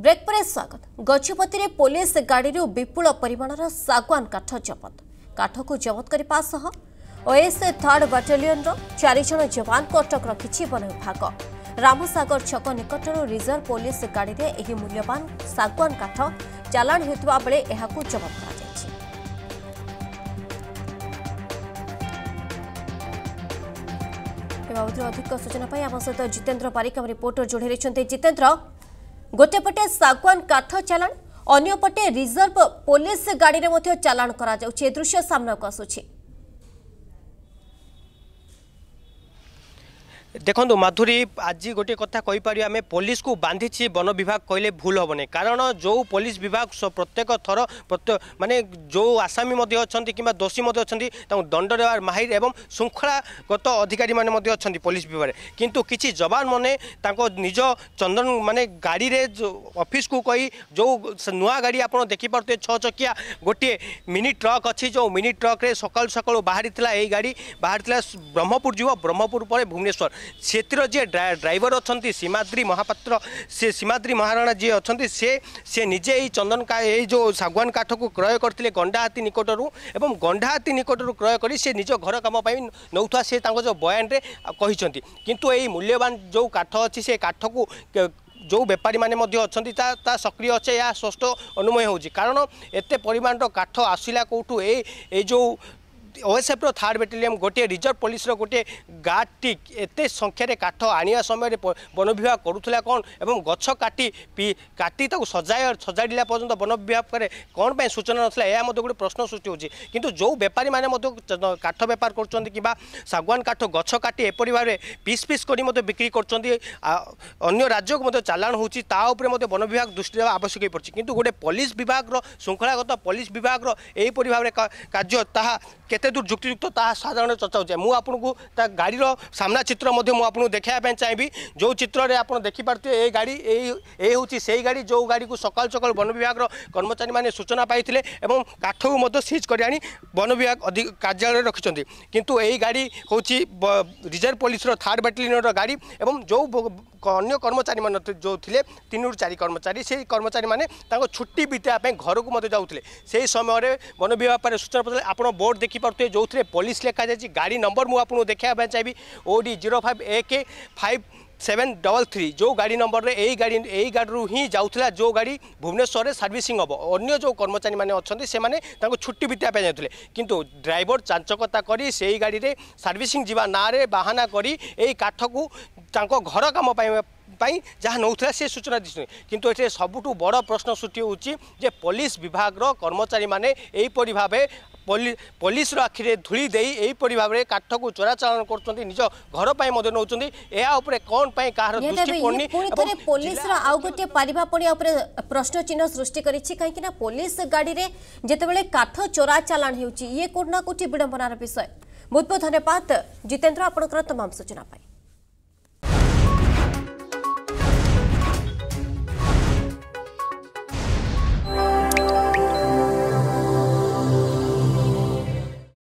brake ପରେ ସ୍ୱାଗତ ଗଛପତିରେ police ଗାଡ଼ିରୁ ବିପୁଳ ପରିମାଣର ଶାଗୁଆନ କାଠ ଜବତ କାଠକୁ ଜବତ କରିବା ସହ ଓଏସ୍ ଥାର୍ଡ ବାଟାଲିୟନର ଚାରିଜଣ ଯବାନଙ୍କୁ ଅଟକ ରଖିଛି ବନ ବିଭାଗ ରାମସାଗର ଛକ ନିକଟରୁ ରିଜର୍ଭ ପୋଲିସ ଗାଡ଼ିରେ ଏହି ମୂଲ୍ୟବାନ ଶାଗୁଆନ କାଠ ଚାଲାଣ ହେଉଥିବା ବେଳେ ଏହାକୁ ଜବତ କରାଯାଇଛି ଅଧିକ ସୂଚନା ପାଇଁ ଆମ ସହିତ ଜିତେନ୍ଦ୍ର ପାରିକ ରିପୋର୍ଟର ଯୋଡ଼ି ରହିଛନ୍ତି ଜିତେନ୍ଦ୍ର ଗୋଟେପଟେ ଶାଗୁଆନ କାଠ ଚାଲାଣ ଅନ୍ୟପଟେ ରିଜର୍ଭ ପୋଲିସ ଗାଡ଼ିରେ ମଧ୍ୟ ଚାଲାଣ କରାଯାଉଛି ଏ ଦୃଶ୍ୟ ସାମ୍ନାକୁ ଆସୁଛି ଦେଖନ୍ତୁ ମାଧୁରୀ ଆଜି ଗୋଟିଏ କଥା କହିପାରିବା ଆମେ ପୋଲିସକୁ ବାନ୍ଧିଛି ବନ ବିଭାଗ କହିଲେ ଭୁଲ ହେବନି କାରଣ ଯେଉଁ ପୋଲିସ ବିଭାଗ ପ୍ରତ୍ୟେକ ଥର ମାନେ ଯେଉଁ ଆସାମୀ ମଧ୍ୟ ଅଛନ୍ତି କିମ୍ବା ଦୋଷୀ ମଧ୍ୟ ଅଛନ୍ତି ତାଙ୍କୁ ଦଣ୍ଡ ଦେବାର ମାହିର ଏବଂ ଶୃଙ୍ଖଳାଗତ ଅଧିକାରୀମାନେ ମଧ୍ୟ ଅଛନ୍ତି ପୋଲିସ ବିଭାଗରେ କିନ୍ତୁ କିଛି ଯବାନମାନେ ତାଙ୍କ ନିଜ ଚନ୍ଦନ ମାନେ ଗାଡ଼ିରେ ଅଫିସକୁ କହି ଯେଉଁ ନୂଆ ଗାଡ଼ି ଆପଣ ଦେଖିପାରୁଥିବେ ଛଅ ଚକିଆ ଗୋଟିଏ ମିନି ଟ୍ରକ୍ ଅଛି ଯେଉଁ ମିନି ଟ୍ରକ୍ରେ ସକାଳୁ ସକାଳୁ ବାହାରିଥିଲା ଏହି ଗାଡ଼ି ବାହାରିଥିଲା ବ୍ରହ୍ମପୁର ଯିବ ବ୍ରହ୍ମପୁର ପରେ ଭୁବନେଶ୍ୱର ସେଥିର ଯିଏ ଡ୍ରାଇଭର ଅଛନ୍ତି ସୀମାଦ୍ରୀ ମହାପାତ୍ର ସେ ସୀମାଦ୍ରୀ ମହାରଣା ଯିଏ ଅଛନ୍ତି ସେ ସେ ନିଜେ ଏଇ ଚନ୍ଦନ ଏଇ ଯେଉଁ ଶାଗୁଆନ କାଠକୁ କ୍ରୟ କରିଥିଲେ ଗଣ୍ଡାହାତୀ ନିକଟରୁ ଏବଂ ଗଣ୍ଡାହାତୀ ନିକଟରୁ କ୍ରୟ କରି ସେ ନିଜ ଘର କାମ ପାଇଁ ନେଉଥିବା ସେ ତାଙ୍କ ଯେଉଁ ବୟାନରେ କହିଛନ୍ତି କିନ୍ତୁ ଏଇ ମୂଲ୍ୟବାନ ଯେଉଁ କାଠ ଅଛି ସେ କାଠକୁ ଯେଉଁ ବେପାରୀମାନେ ମଧ୍ୟ ଅଛନ୍ତି ତା ତା ସକ୍ରିୟ ଅଛି ଏହା ସ୍ପଷ୍ଟ ଅନୁମୟ ହେଉଛି କାରଣ ଏତେ ପରିମାଣର କାଠ ଆସିଲା କେଉଁଠୁ ଏଇ ଏଇ ଯେଉଁ ওএসএফর থার্ড ব্যাটেলিয়ন গোটিয়ে রিজর্ভ পুলিশর গোটিয়ে গার্ডটি এত সংখ্যার কাঠ আনিয়া সময় বন বিভাগ করুলা কম এবং গছ কাটি কাটি তাকে সজাই সজাড়া পর্যন্ত বন বিভাগের কোণ পাই সূচনা নাই এ গোটে প্রশ্ন সৃষ্টি হচ্ছে কিন্তু যে বেপারী মানে কাঠ বেপার করছেন কিংবা ଶାଗୁଆନ କାଠ ଗଛ କାଟି ଏପରି ଭାବରେ ପିସ୍ ପିସ୍ କରି ମଧ୍ୟ ବିକ୍ରି କରୁଛନ୍ତି ଅନ୍ୟ ରାଜ୍ୟକୁ ମଧ୍ୟ ଚାଲାଣ ହେଉଛି ତା ଉପରେ ମଧ୍ୟ ବନ ବିଭାଗ ଦୃଷ୍ଟି ଦେବା ଆବଶ୍ୟକ ହୋଇପଡ଼ିଛି କିନ୍ତୁ ଗୋଟେ ପୋଲିସ ବିଭାଗର ଶୃଙ୍ଖଳାଗତ ପୋଲିସ ବିଭାଗର ଏହିପରି ଭାବରେ କାର୍ଯ୍ୟ ତାହା କେତେ ଦୂର ଯୁକ୍ତିଯୁକ୍ତ ତାହା ସାଧାରଣ ଚର୍ଚ୍ଚା ହେଉଛି ମୁଁ ଆପଣଙ୍କୁ ତା ଗାଡ଼ିର ସାମ୍ନା ଚିତ୍ର ମଧ୍ୟ ମୁଁ ଆପଣଙ୍କୁ ଦେଖାଇବା ପାଇଁ ଚାହିଁବି ଯେଉଁ ଚିତ୍ରରେ ଆପଣ ଦେଖିପାରୁଥିବେ ଏ ଗାଡ଼ି ଏଇ ଏ ହେଉଛି ସେଇ ଗାଡ଼ି ଯେଉଁ ଗାଡ଼ିକୁ ସକାଳୁ ସକାଳୁ ବନ ବିଭାଗର କର୍ମଚାରୀମାନେ ସୂଚନା ପାଇଥିଲେ ଏବଂ କାଠକୁ ମଧ୍ୟ ସିଜ୍ କରି ଆଣି ବନ ବିଭାଗ ଅଧିକ କାର୍ଯ୍ୟାଳୟରେ ରଖିଛନ୍ତି କିନ୍ତୁ ଏହି ଗାଡ଼ି ହେଉଛି ରିଜର୍ଭ ପୋଲିସର ଥାର୍ଡ଼ ବାଟାଲିୟନର ଗାଡ଼ି ଏବଂ ଯେଉଁ ଅନ୍ୟ କର୍ମଚାରୀମାନେ ଯେଉଁ ଥିଲେ ତିନିରୁ ଚାରି କର୍ମଚାରୀ ସେଇ କର୍ମଚାରୀମାନେ ତାଙ୍କ ଛୁଟି ବିତାଇବା ପାଇଁ ଘରକୁ ମଧ୍ୟ ଯାଉଥିଲେ ସେହି ସମୟରେ ବନ ବିଭାଗ ପରେ ସୂଚନା ପଡ଼ିଥିଲା ଆପଣ ବୋର୍ଡ଼ ଦେଖିପାରୁଥିବେ ଯେଉଁଥିରେ ପୋଲିସ ଲେଖାଯାଇଛି ଗାଡ଼ି ନମ୍ବର ମୁଁ ଆପଣଙ୍କୁ ଦେଖାଇବା ପାଇଁ ଚାହିଁବି ଓ ଡି ଜିରୋ ଫାଇଭ୍ ଏକ ଫାଇଭ୍ সেভেন ডবল থ্রি যে গাড়ি নম্বরের এই গাড়ি এই গাড়ি হি যাওয়া যে গাড়ি ভুবনেশ্বরের সার্ভিসিং হব অন্য যে কর্মচারী মানে অনেক সে ছুটি বিতাইবা যাওয়া কিন্তু ড্রাইভর চাঞ্চকতা করে সেই গাড়ি সার্ভিসিং যা নাঁরে বাহানা করে এই কাঠকু ତାଙ୍କ ଘର କାମ ପାଇଁ ପାଇଁ ଯାହା ନେଉଥିଲା ସେ ସୂଚନା ଦେଇଛନ୍ତି କିନ୍ତୁ ଏଥିରେ ସବୁଠୁ ବଡ଼ ପ୍ରଶ୍ନ ସୃଷ୍ଟି ହେଉଛି ଯେ ପୋଲିସ ବିଭାଗର କର୍ମଚାରୀମାନେ ଏହିପରି ଭାବେ ପୋଲିସର ଆଖିରେ ଧୂଳି ଦେଇ ଏହିପରି ଭାବରେ କାଠକୁ ଚୋରାଚାଳନ କରୁଛନ୍ତି ନିଜ ଘର ପାଇଁ ମଧ୍ୟ ନେଉଛନ୍ତି ଏହା ଉପରେ କ'ଣ ପାଇଁ କାହାର ପୋଲିସର ଆଉ ଗୋଟିଏ ପାରିବା ପଡ଼ିଆ ଉପରେ ପ୍ରଶ୍ନଚିହ୍ନ ସୃଷ୍ଟି କରିଛି କାହିଁକିନା ପୋଲିସ ଗାଡ଼ିରେ ଯେତେବେଳେ କାଠ ଚୋରାଚାଲାଣ ହେଉଛି ଇଏ କୋଉଠି ନା କୋଉଠି ବିଡ଼ମ୍ବନାର ବିଷୟ ବହୁତ ବହୁତ ଧନ୍ୟବାଦ ଜିତେନ୍ଦ୍ର ଆପଣଙ୍କର ତମାମ ସୂଚନା ପାଇଁ